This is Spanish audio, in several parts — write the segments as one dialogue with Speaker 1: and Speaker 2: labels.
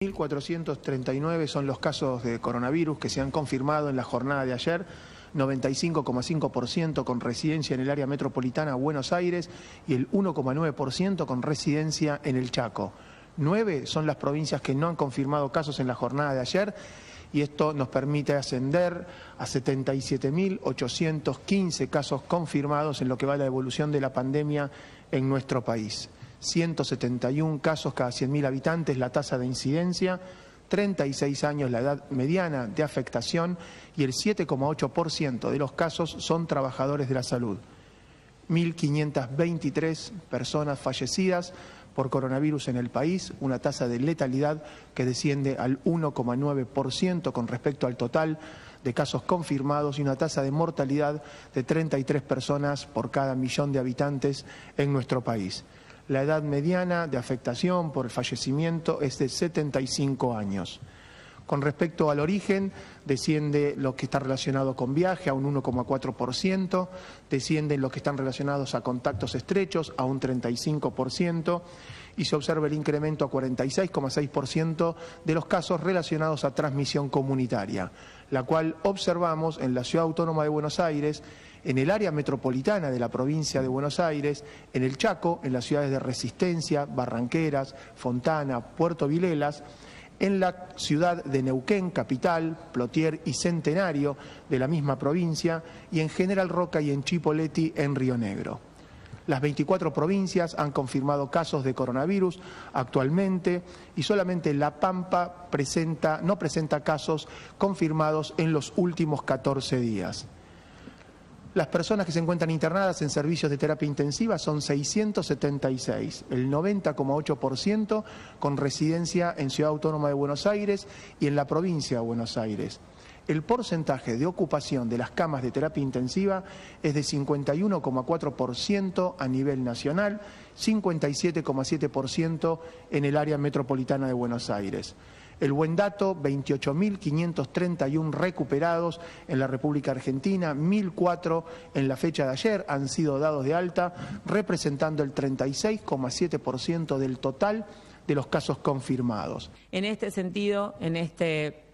Speaker 1: 1.439 son los casos de coronavirus que se han confirmado en la jornada de ayer, 95,5% con residencia en el área metropolitana Buenos Aires y el 1,9% con residencia en el Chaco. Nueve son las provincias que no han confirmado casos en la jornada de ayer y esto nos permite ascender a 77.815 casos confirmados en lo que va a la evolución de la pandemia en nuestro país. 171 casos cada 100.000 habitantes la tasa de incidencia, 36 años la edad mediana de afectación y el 7,8% de los casos son trabajadores de la salud. 1.523 personas fallecidas por coronavirus en el país, una tasa de letalidad que desciende al 1,9% con respecto al total de casos confirmados y una tasa de mortalidad de 33 personas por cada millón de habitantes en nuestro país la edad mediana de afectación por el fallecimiento es de 75 años. Con respecto al origen, desciende lo que está relacionado con viaje a un 1,4%, descienden los que están relacionados a contactos estrechos a un 35% y se observa el incremento a 46,6% de los casos relacionados a transmisión comunitaria, la cual observamos en la Ciudad Autónoma de Buenos Aires, en el área metropolitana de la provincia de Buenos Aires, en el Chaco, en las ciudades de Resistencia, Barranqueras, Fontana, Puerto Vilelas, en la ciudad de Neuquén, capital, Plotier y Centenario de la misma provincia, y en General Roca y en Chipoleti, en Río Negro. Las 24 provincias han confirmado casos de coronavirus actualmente y solamente La Pampa presenta, no presenta casos confirmados en los últimos 14 días. Las personas que se encuentran internadas en servicios de terapia intensiva son 676, el 90,8% con residencia en Ciudad Autónoma de Buenos Aires y en la provincia de Buenos Aires el porcentaje de ocupación de las camas de terapia intensiva es de 51,4% a nivel nacional, 57,7% en el área metropolitana de Buenos Aires. El buen dato, 28.531 recuperados en la República Argentina, 1.004 en la fecha de ayer han sido dados de alta, representando el 36,7% del total de los casos confirmados.
Speaker 2: En este sentido, en este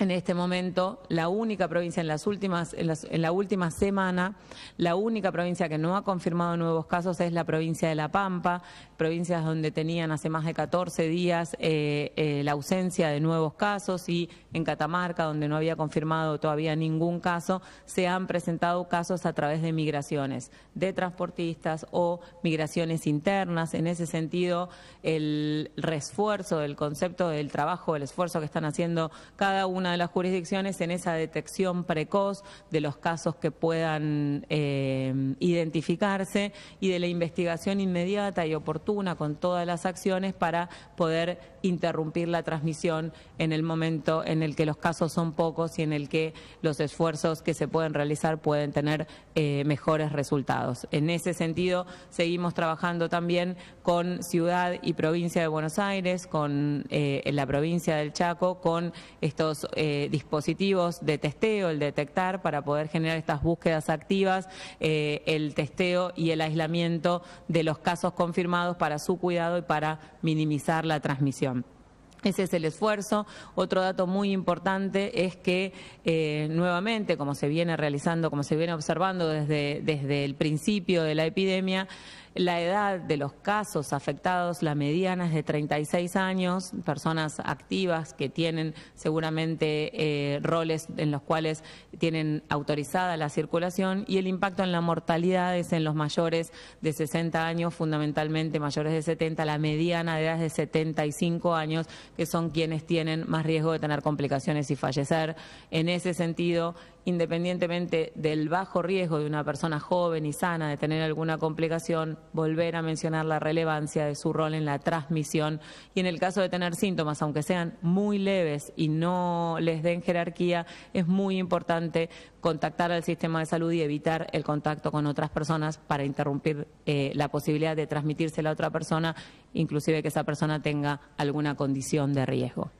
Speaker 2: en este momento, la única provincia en, las últimas, en, la última semana, la única provincia que no ha confirmado nuevos casos es la provincia de La Pampa, provincias donde tenían hace más de 14 días eh, eh, la ausencia de nuevos casos y en Catamarca, donde no había confirmado todavía ningún caso, se han presentado casos a través de migraciones de transportistas o migraciones internas. En ese sentido, el refuerzo del concepto del trabajo, el esfuerzo que están haciendo cada una de las jurisdicciones en esa detección precoz de los casos que puedan eh, identificarse y de la investigación inmediata y oportuna con todas las acciones para poder interrumpir la transmisión en el momento en el que los casos son pocos y en el que los esfuerzos que se pueden realizar pueden tener eh, mejores resultados. En ese sentido, seguimos trabajando también con ciudad y provincia de Buenos Aires, con eh, la provincia del Chaco, con estos eh, dispositivos de testeo, el detectar para poder generar estas búsquedas activas, eh, el testeo y el aislamiento de los casos confirmados para su cuidado y para minimizar la transmisión. Ese es el esfuerzo. Otro dato muy importante es que eh, nuevamente, como se viene realizando, como se viene observando desde, desde el principio de la epidemia, la edad de los casos afectados, la mediana es de 36 años, personas activas que tienen seguramente eh, roles en los cuales tienen autorizada la circulación y el impacto en la mortalidad es en los mayores de 60 años, fundamentalmente mayores de 70, la mediana de edad es de 75 años, que son quienes tienen más riesgo de tener complicaciones y fallecer. En ese sentido, independientemente del bajo riesgo de una persona joven y sana de tener alguna complicación, volver a mencionar la relevancia de su rol en la transmisión y en el caso de tener síntomas, aunque sean muy leves y no les den jerarquía, es muy importante contactar al sistema de salud y evitar el contacto con otras personas para interrumpir eh, la posibilidad de transmitirse a la otra persona, inclusive que esa persona tenga alguna condición de riesgo.